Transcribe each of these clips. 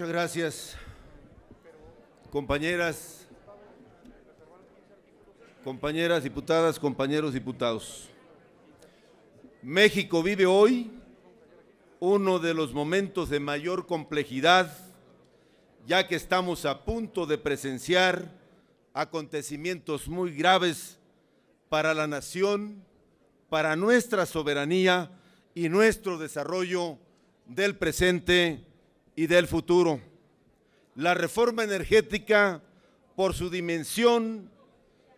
Muchas gracias, compañeras, compañeras diputadas, compañeros diputados. México vive hoy uno de los momentos de mayor complejidad, ya que estamos a punto de presenciar acontecimientos muy graves para la nación, para nuestra soberanía y nuestro desarrollo del presente y del futuro. La reforma energética, por su dimensión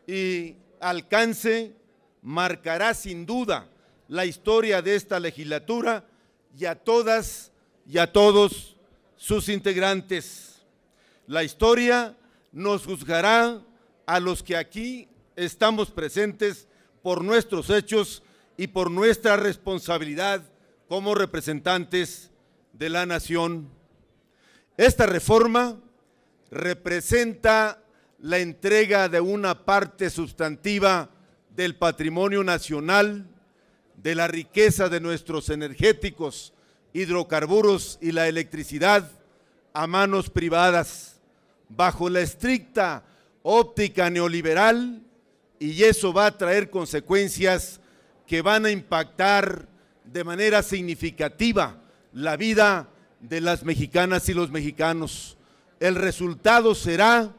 y alcance, marcará sin duda la historia de esta legislatura y a todas y a todos sus integrantes. La historia nos juzgará a los que aquí estamos presentes por nuestros hechos y por nuestra responsabilidad como representantes de la nación. Esta reforma representa la entrega de una parte sustantiva del patrimonio nacional, de la riqueza de nuestros energéticos, hidrocarburos y la electricidad a manos privadas, bajo la estricta óptica neoliberal, y eso va a traer consecuencias que van a impactar de manera significativa la vida de las mexicanas y los mexicanos. El resultado será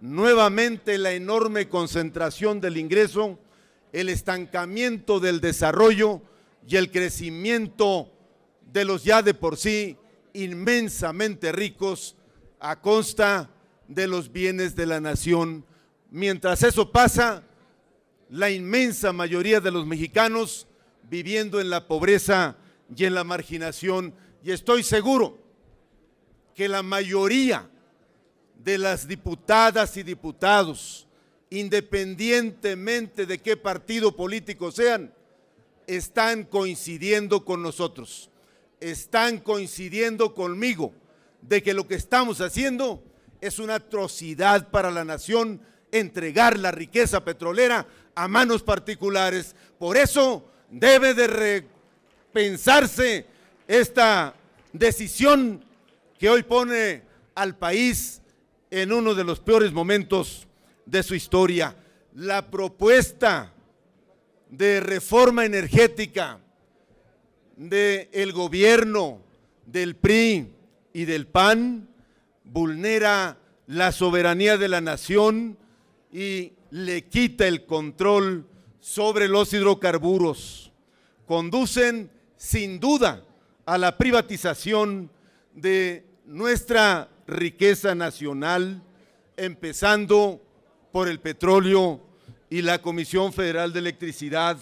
nuevamente la enorme concentración del ingreso, el estancamiento del desarrollo y el crecimiento de los ya de por sí inmensamente ricos a costa de los bienes de la nación. Mientras eso pasa, la inmensa mayoría de los mexicanos viviendo en la pobreza y en la marginación y estoy seguro que la mayoría de las diputadas y diputados, independientemente de qué partido político sean, están coincidiendo con nosotros, están coincidiendo conmigo de que lo que estamos haciendo es una atrocidad para la nación entregar la riqueza petrolera a manos particulares. Por eso debe de repensarse esta decisión que hoy pone al país en uno de los peores momentos de su historia. La propuesta de reforma energética del gobierno del PRI y del PAN vulnera la soberanía de la nación y le quita el control sobre los hidrocarburos. Conducen sin duda a la privatización de nuestra riqueza nacional, empezando por el petróleo y la Comisión Federal de Electricidad.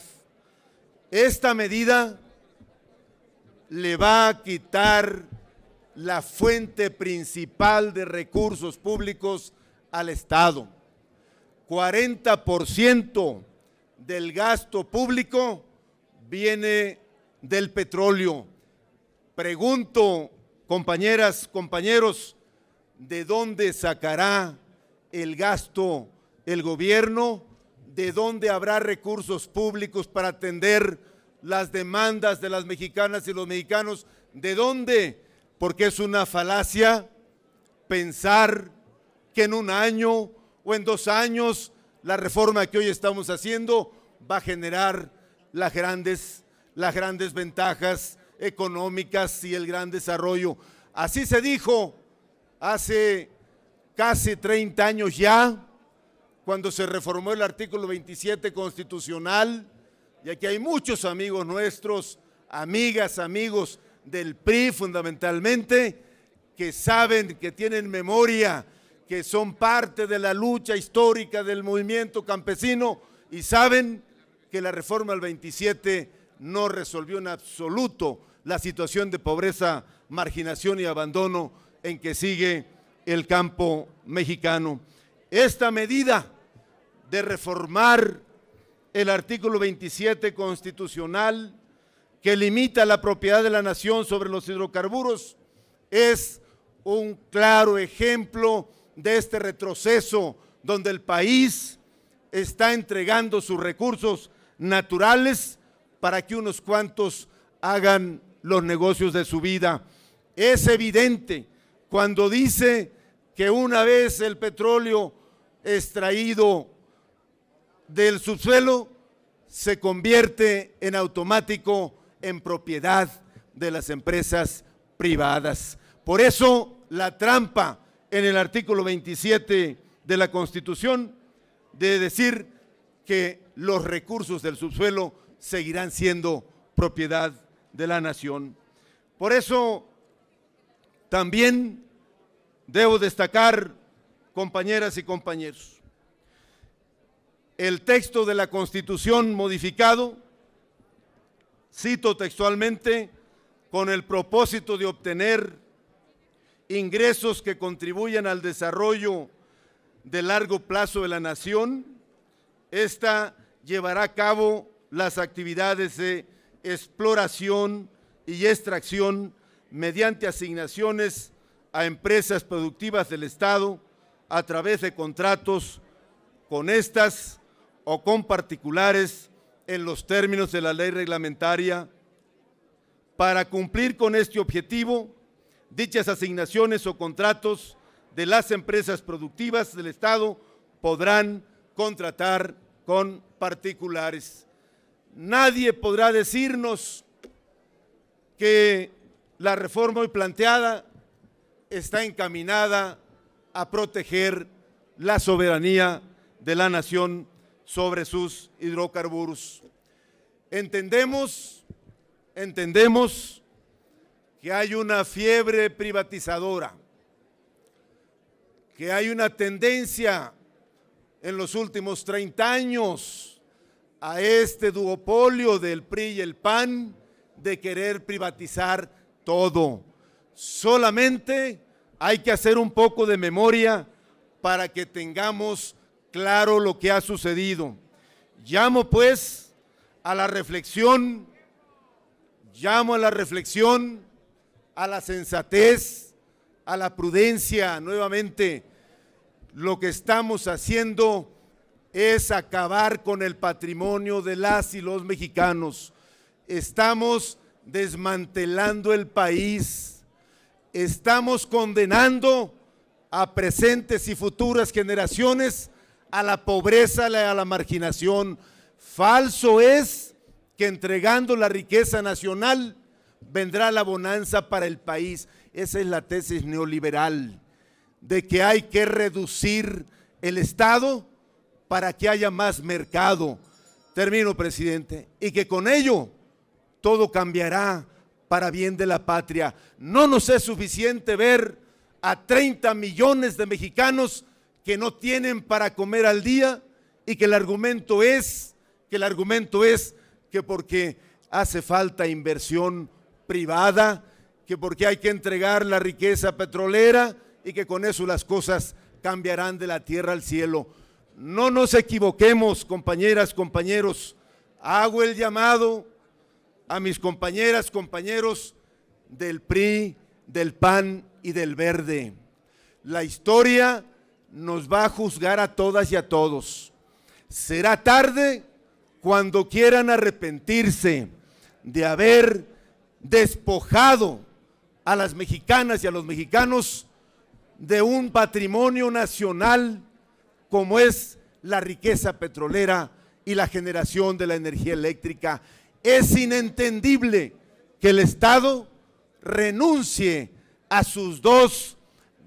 Esta medida le va a quitar la fuente principal de recursos públicos al Estado. 40% del gasto público viene del petróleo Pregunto, compañeras, compañeros, ¿de dónde sacará el gasto el gobierno? ¿De dónde habrá recursos públicos para atender las demandas de las mexicanas y los mexicanos? ¿De dónde? Porque es una falacia pensar que en un año o en dos años la reforma que hoy estamos haciendo va a generar las grandes, las grandes ventajas económicas y el gran desarrollo. Así se dijo hace casi 30 años ya, cuando se reformó el artículo 27 constitucional, y aquí hay muchos amigos nuestros, amigas, amigos del PRI fundamentalmente, que saben, que tienen memoria, que son parte de la lucha histórica del movimiento campesino y saben que la reforma al 27 no resolvió en absoluto la situación de pobreza, marginación y abandono en que sigue el campo mexicano. Esta medida de reformar el artículo 27 constitucional que limita la propiedad de la nación sobre los hidrocarburos es un claro ejemplo de este retroceso donde el país está entregando sus recursos naturales para que unos cuantos hagan los negocios de su vida. Es evidente cuando dice que una vez el petróleo extraído del subsuelo se convierte en automático en propiedad de las empresas privadas. Por eso la trampa en el artículo 27 de la Constitución de decir que los recursos del subsuelo seguirán siendo propiedad de la nación. Por eso también debo destacar, compañeras y compañeros, el texto de la Constitución modificado, cito textualmente, con el propósito de obtener ingresos que contribuyan al desarrollo de largo plazo de la nación, esta llevará a cabo las actividades de exploración y extracción mediante asignaciones a empresas productivas del Estado a través de contratos con estas o con particulares en los términos de la ley reglamentaria. Para cumplir con este objetivo, dichas asignaciones o contratos de las empresas productivas del Estado podrán contratar con particulares. Nadie podrá decirnos que la reforma hoy planteada está encaminada a proteger la soberanía de la nación sobre sus hidrocarburos. Entendemos, entendemos que hay una fiebre privatizadora, que hay una tendencia en los últimos 30 años a este duopolio del PRI y el PAN de querer privatizar todo. Solamente hay que hacer un poco de memoria para que tengamos claro lo que ha sucedido. Llamo pues a la reflexión, llamo a la reflexión, a la sensatez, a la prudencia nuevamente. Lo que estamos haciendo es acabar con el patrimonio de las y los mexicanos. Estamos desmantelando el país, estamos condenando a presentes y futuras generaciones a la pobreza a la marginación. Falso es que entregando la riqueza nacional vendrá la bonanza para el país. Esa es la tesis neoliberal, de que hay que reducir el Estado para que haya más mercado. Termino, presidente. Y que con ello todo cambiará para bien de la patria. No nos es suficiente ver a 30 millones de mexicanos que no tienen para comer al día y que el argumento es que el argumento es que porque hace falta inversión privada, que porque hay que entregar la riqueza petrolera y que con eso las cosas cambiarán de la tierra al cielo. No nos equivoquemos, compañeras, compañeros. Hago el llamado a mis compañeras, compañeros del PRI, del PAN y del Verde. La historia nos va a juzgar a todas y a todos. Será tarde cuando quieran arrepentirse de haber despojado a las mexicanas y a los mexicanos de un patrimonio nacional como es la riqueza petrolera y la generación de la energía eléctrica. Es inentendible que el Estado renuncie a sus dos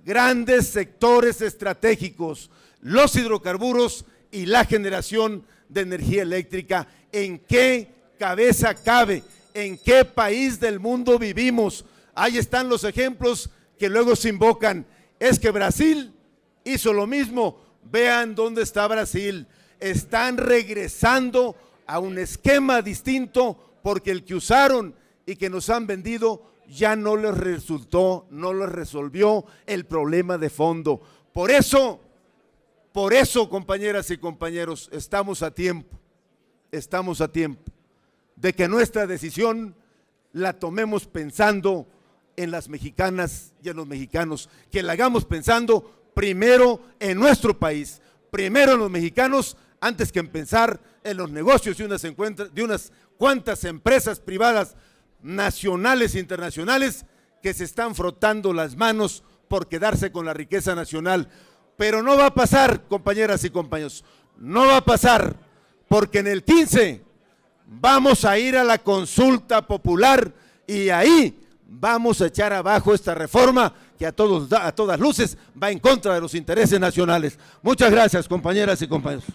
grandes sectores estratégicos, los hidrocarburos y la generación de energía eléctrica. ¿En qué cabeza cabe? ¿En qué país del mundo vivimos? Ahí están los ejemplos que luego se invocan. Es que Brasil hizo lo mismo Vean dónde está Brasil. Están regresando a un esquema distinto porque el que usaron y que nos han vendido ya no les resultó, no les resolvió el problema de fondo. Por eso, por eso, compañeras y compañeros, estamos a tiempo, estamos a tiempo de que nuestra decisión la tomemos pensando en las mexicanas y en los mexicanos, que la hagamos pensando primero en nuestro país, primero en los mexicanos, antes que en pensar en los negocios de unas, de unas cuantas empresas privadas nacionales e internacionales que se están frotando las manos por quedarse con la riqueza nacional. Pero no va a pasar, compañeras y compañeros, no va a pasar, porque en el 15 vamos a ir a la consulta popular y ahí vamos a echar abajo esta reforma que a, a todas luces va en contra de los intereses nacionales. Muchas gracias, compañeras y compañeros.